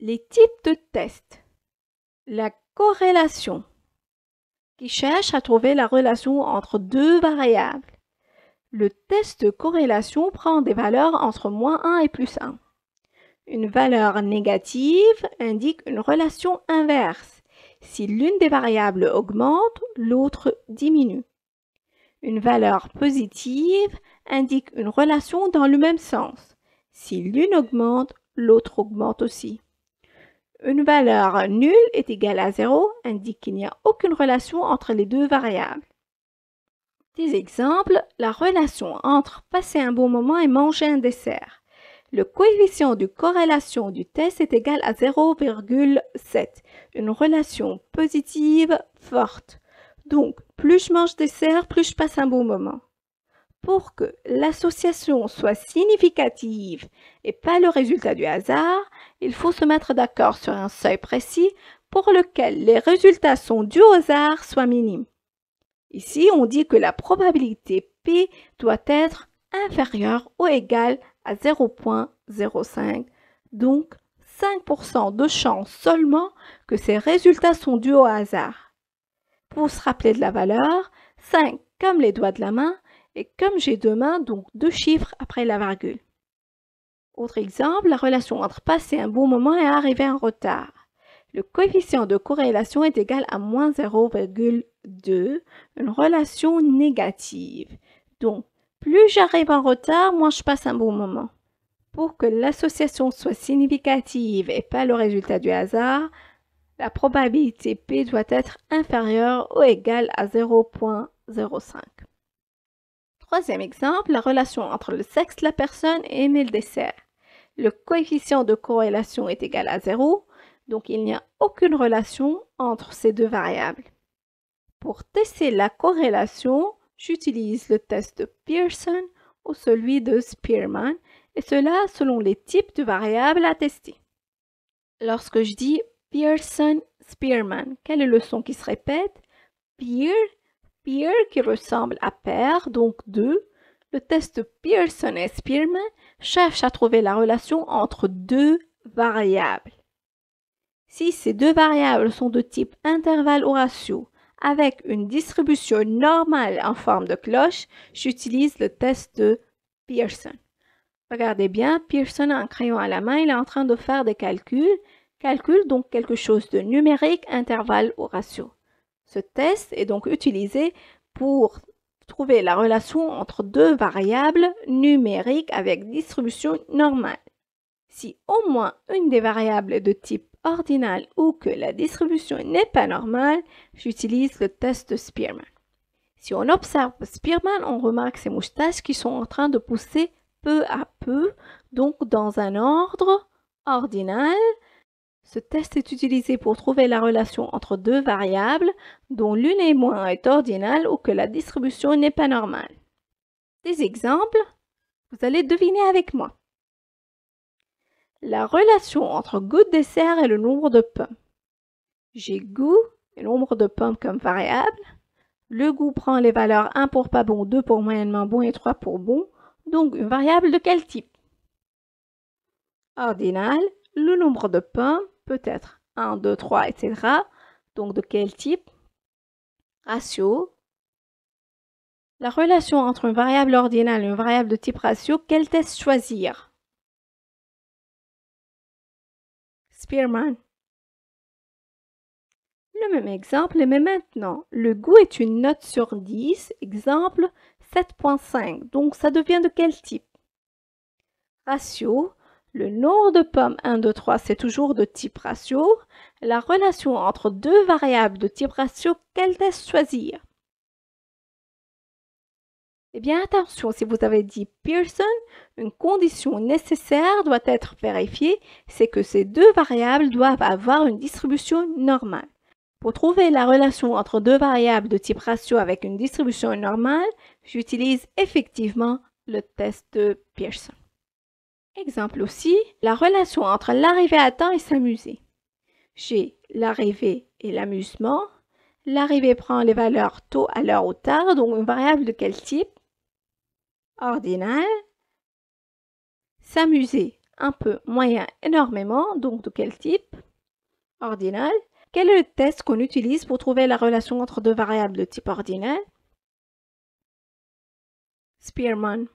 les types de tests. La corrélation, qui cherche à trouver la relation entre deux variables. Le test de corrélation prend des valeurs entre moins 1 et plus 1. Une valeur négative indique une relation inverse. Si l'une des variables augmente, l'autre diminue. Une valeur positive indique une relation dans le même sens. Si l'une augmente, l'autre augmente aussi. Une valeur nulle est égale à 0 indique qu'il n'y a aucune relation entre les deux variables. Des exemples, la relation entre passer un bon moment et manger un dessert. Le coefficient de corrélation du test est égal à 0,7, une relation positive forte. Donc, plus je mange dessert, plus je passe un bon moment pour que l'association soit significative et pas le résultat du hasard, il faut se mettre d'accord sur un seuil précis pour lequel les résultats sont dus au hasard soient minimes. Ici, on dit que la probabilité P doit être inférieure ou égale à 0.05, donc 5% de chance seulement que ces résultats sont dus au hasard. Pour se rappeler de la valeur, 5 comme les doigts de la main, comme j'ai deux mains, donc deux chiffres après la virgule. Autre exemple, la relation entre passer un bon moment et arriver en retard. Le coefficient de corrélation est égal à moins 0,2, une relation négative. Donc, plus j'arrive en retard, moins je passe un bon moment. Pour que l'association soit significative et pas le résultat du hasard, la probabilité P doit être inférieure ou égale à 0.05. Troisième exemple, la relation entre le sexe de la personne et le dessert. Le coefficient de corrélation est égal à 0, donc il n'y a aucune relation entre ces deux variables. Pour tester la corrélation, j'utilise le test de Pearson ou celui de Spearman, et cela selon les types de variables à tester. Lorsque je dis Pearson, Spearman, quel est le son qui se répète Peer qui ressemble à pair, donc deux. Le test Pearson et Spearman cherche à trouver la relation entre deux variables. Si ces deux variables sont de type intervalle ou ratio avec une distribution normale en forme de cloche, j'utilise le test de Pearson. Regardez bien, Pearson a un crayon à la main, il est en train de faire des calculs. calcule donc quelque chose de numérique, intervalle ou ratio. Ce test est donc utilisé pour trouver la relation entre deux variables numériques avec distribution normale. Si au moins une des variables est de type ordinal ou que la distribution n'est pas normale, j'utilise le test de Spearman. Si on observe Spearman, on remarque ces moustaches qui sont en train de pousser peu à peu, donc dans un ordre ordinal, ce test est utilisé pour trouver la relation entre deux variables dont l'une est moins est ordinale ou que la distribution n'est pas normale. Des exemples, vous allez deviner avec moi. La relation entre goût de dessert et le nombre de pommes. J'ai goût et nombre de pommes comme variable. Le goût prend les valeurs 1 pour pas bon, 2 pour moyennement bon et 3 pour bon, donc une variable de quel type Ordinal le nombre de pains peut être 1, 2, 3, etc. Donc de quel type Ratio. La relation entre une variable ordinale et une variable de type ratio, quel test choisir Spearman. Le même exemple, mais maintenant, le goût est une note sur 10, exemple 7.5. Donc, ça devient de quel type Ratio. Le nombre de pommes 1, 2, 3, c'est toujours de type ratio. La relation entre deux variables de type ratio, quelle est choisir eh bien, attention, si vous avez dit Pearson, une condition nécessaire doit être vérifiée, c'est que ces deux variables doivent avoir une distribution normale. Pour trouver la relation entre deux variables de type ratio avec une distribution normale, j'utilise effectivement le test de Pearson. Exemple aussi, la relation entre l'arrivée à temps et s'amuser. J'ai l'arrivée et l'amusement. L'arrivée prend les valeurs tôt à l'heure ou tard, donc une variable de quel type Ordinal. S'amuser, un peu, moyen, énormément, donc de quel type Ordinal. Quel est le test qu'on utilise pour trouver la relation entre deux variables de type ordinal Spearman.